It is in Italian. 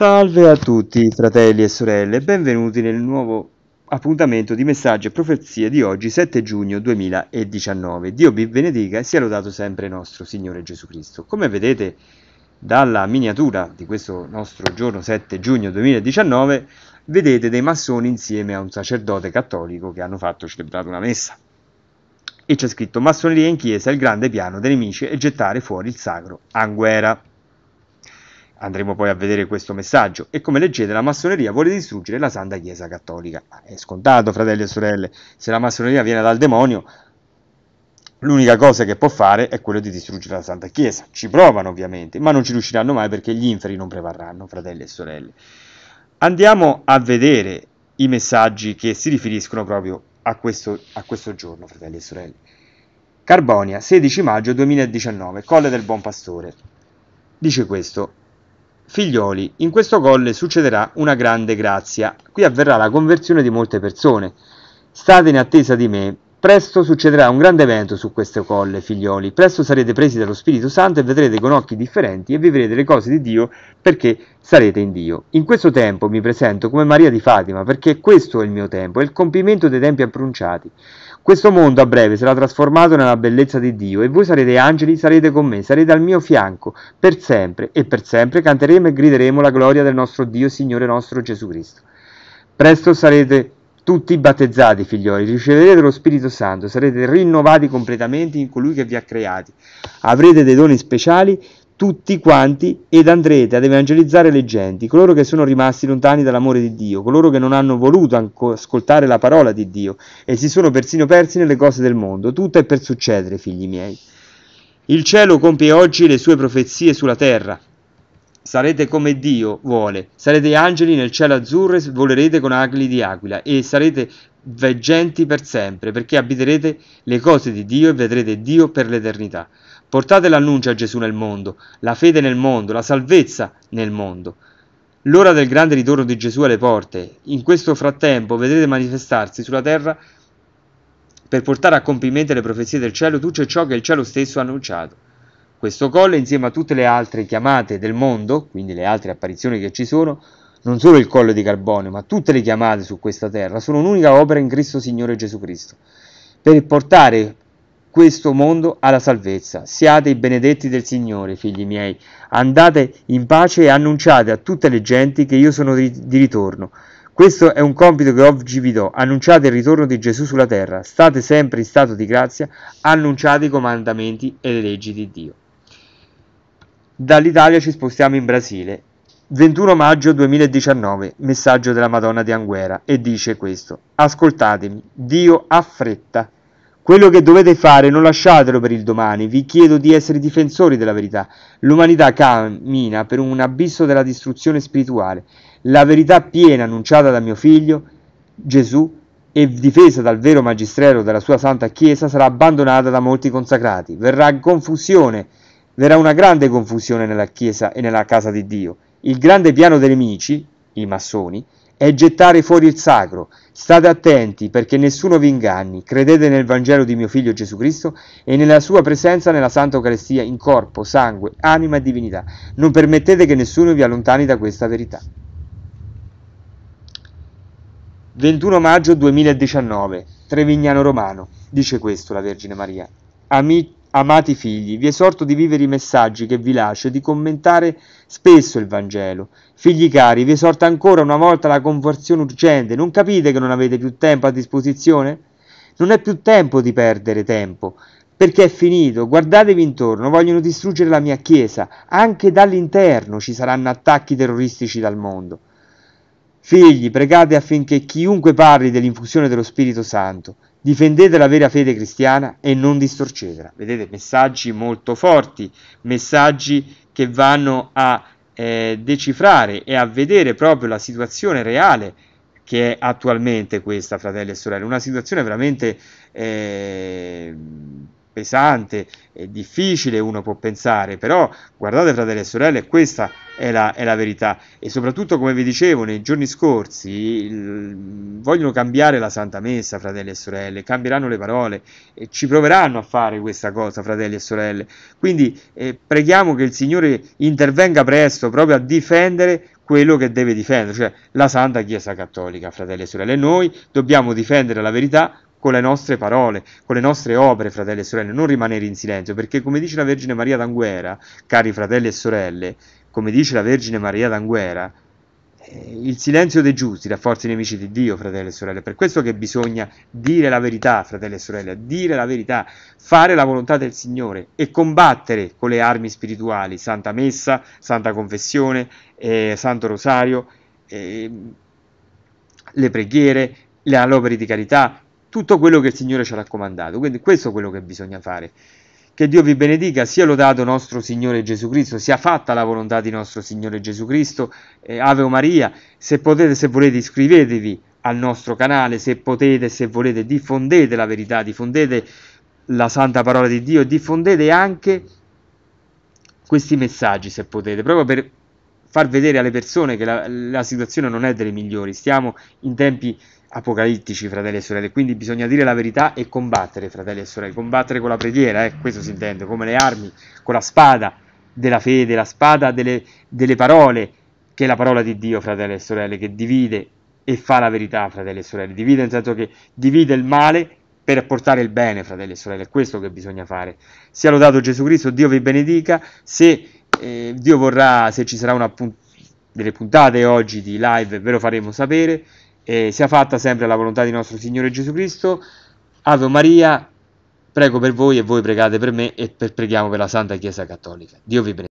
Salve a tutti fratelli e sorelle, benvenuti nel nuovo appuntamento di messaggi e profezie di oggi 7 giugno 2019. Dio vi benedica e sia lodato sempre nostro Signore Gesù Cristo. Come vedete dalla miniatura di questo nostro giorno 7 giugno 2019, vedete dei massoni insieme a un sacerdote cattolico che hanno fatto celebrare una messa. E c'è scritto Massoneria in chiesa, il grande piano dei nemici e gettare fuori il sacro Anguera. Andremo poi a vedere questo messaggio e come leggete la massoneria vuole distruggere la Santa Chiesa Cattolica. Ah, è scontato, fratelli e sorelle, se la massoneria viene dal demonio, l'unica cosa che può fare è quello di distruggere la Santa Chiesa. Ci provano ovviamente, ma non ci riusciranno mai perché gli inferi non prevarranno, fratelli e sorelle. Andiamo a vedere i messaggi che si riferiscono proprio a questo, a questo giorno, fratelli e sorelle. Carbonia, 16 maggio 2019, Colle del Buon Pastore. Dice questo, Figlioli, in questo colle succederà una grande grazia. Qui avverrà la conversione di molte persone. State in attesa di me. Presto succederà un grande evento su questo colle, figlioli. Presto sarete presi dallo Spirito Santo e vedrete con occhi differenti e vivrete le cose di Dio perché sarete in Dio. In questo tempo mi presento come Maria di Fatima perché questo è il mio tempo, è il compimento dei tempi appronciati. Questo mondo a breve sarà trasformato nella bellezza di Dio e voi sarete angeli, sarete con me, sarete al mio fianco per sempre e per sempre canteremo e grideremo la gloria del nostro Dio, Signore nostro Gesù Cristo. Presto sarete tutti battezzati, figlioli, riceverete lo Spirito Santo, sarete rinnovati completamente in colui che vi ha creati. Avrete dei doni speciali tutti quanti ed andrete ad evangelizzare le genti, coloro che sono rimasti lontani dall'amore di Dio, coloro che non hanno voluto ascoltare la parola di Dio e si sono persino persi nelle cose del mondo. Tutto è per succedere, figli miei. Il cielo compie oggi le sue profezie sulla terra. Sarete come Dio vuole, sarete angeli nel cielo azzurro e volerete con agli di aquila e sarete veggenti per sempre, perché abiterete le cose di Dio e vedrete Dio per l'eternità. Portate l'annuncio a Gesù nel mondo, la fede nel mondo, la salvezza nel mondo. L'ora del grande ritorno di Gesù alle porte. In questo frattempo vedrete manifestarsi sulla terra per portare a compimento le profezie del cielo tutto ciò che il cielo stesso ha annunciato. Questo colle, insieme a tutte le altre chiamate del mondo, quindi le altre apparizioni che ci sono, non solo il colle di carbone, ma tutte le chiamate su questa terra, sono un'unica opera in Cristo Signore Gesù Cristo, per portare questo mondo alla salvezza. Siate i benedetti del Signore, figli miei. Andate in pace e annunciate a tutte le genti che io sono di, di ritorno. Questo è un compito che oggi vi do. Annunciate il ritorno di Gesù sulla terra. State sempre in stato di grazia. Annunciate i comandamenti e le leggi di Dio. Dall'Italia ci spostiamo in Brasile. 21 maggio 2019, messaggio della Madonna di Anguera, e dice questo: Ascoltatemi, Dio ha fretta quello che dovete fare non lasciatelo per il domani, vi chiedo di essere difensori della verità. L'umanità cammina per un abisso della distruzione spirituale. La verità piena annunciata da mio figlio, Gesù, e difesa dal vero magistero della sua santa Chiesa sarà abbandonata da molti consacrati. Verrà confusione, verrà una grande confusione nella Chiesa e nella casa di Dio. Il grande piano dei nemici, i massoni, è gettare fuori il sacro. State attenti perché nessuno vi inganni. Credete nel Vangelo di mio Figlio Gesù Cristo e nella sua presenza nella Santa Eucaristia in corpo, sangue, anima e divinità. Non permettete che nessuno vi allontani da questa verità. 21 maggio 2019, Trevignano Romano, dice questo la Vergine Maria. Amici Amati figli, vi esorto di vivere i messaggi che vi lascio e di commentare spesso il Vangelo. Figli cari, vi esorto ancora una volta la conversione urgente. Non capite che non avete più tempo a disposizione? Non è più tempo di perdere tempo, perché è finito. Guardatevi intorno, vogliono distruggere la mia Chiesa. Anche dall'interno ci saranno attacchi terroristici dal mondo. Figli, pregate affinché chiunque parli dell'infusione dello Spirito Santo, difendete la vera fede cristiana e non distorcetela. Vedete, messaggi molto forti, messaggi che vanno a eh, decifrare e a vedere proprio la situazione reale che è attualmente questa, fratelli e sorelle, una situazione veramente eh, pesante e difficile, uno può pensare, però guardate fratelli e sorelle, questa è la, è la verità e soprattutto come vi dicevo nei giorni scorsi il, vogliono cambiare la Santa Messa, fratelli e sorelle, cambieranno le parole e ci proveranno a fare questa cosa, fratelli e sorelle. Quindi eh, preghiamo che il Signore intervenga presto proprio a difendere quello che deve difendere, cioè la Santa Chiesa Cattolica, fratelli e sorelle. Noi dobbiamo difendere la verità con le nostre parole, con le nostre opere, fratelli e sorelle, non rimanere in silenzio, perché come dice la Vergine Maria d'Anguera, cari fratelli e sorelle, come dice la Vergine Maria d'Anguera, eh, il silenzio dei giusti rafforza i nemici di Dio, fratelli e sorelle. Per questo che bisogna dire la verità, fratelli e sorelle, dire la verità, fare la volontà del Signore e combattere con le armi spirituali, Santa Messa, Santa Confessione, eh, Santo Rosario, eh, le preghiere, le opere di carità, tutto quello che il Signore ci ha raccomandato. Quindi questo è quello che bisogna fare. Che Dio vi benedica, sia lodato nostro Signore Gesù Cristo, sia fatta la volontà di nostro Signore Gesù Cristo. Eh, Ave Maria, se potete, se volete iscrivetevi al nostro canale, se potete, se volete diffondete la verità, diffondete la santa parola di Dio, diffondete anche questi messaggi se potete, proprio per far vedere alle persone che la, la situazione non è delle migliori, stiamo in tempi apocalittici, fratelli e sorelle. Quindi bisogna dire la verità e combattere, fratelli e sorelle. Combattere con la preghiera, eh, questo si intende, come le armi, con la spada della fede, la spada delle, delle parole, che è la parola di Dio, fratelli e sorelle, che divide e fa la verità, fratelli e sorelle. Divide nel senso che divide il male per portare il bene, fratelli e sorelle. È questo che bisogna fare. Sia lodato Gesù Cristo, Dio vi benedica. Se eh, Dio vorrà, se ci sarà una puntata delle puntate oggi di live ve lo faremo sapere eh, sia fatta sempre la volontà di nostro Signore Gesù Cristo. Ave Maria, prego per voi e voi pregate per me e per, preghiamo per la Santa Chiesa Cattolica. Dio vi benedica.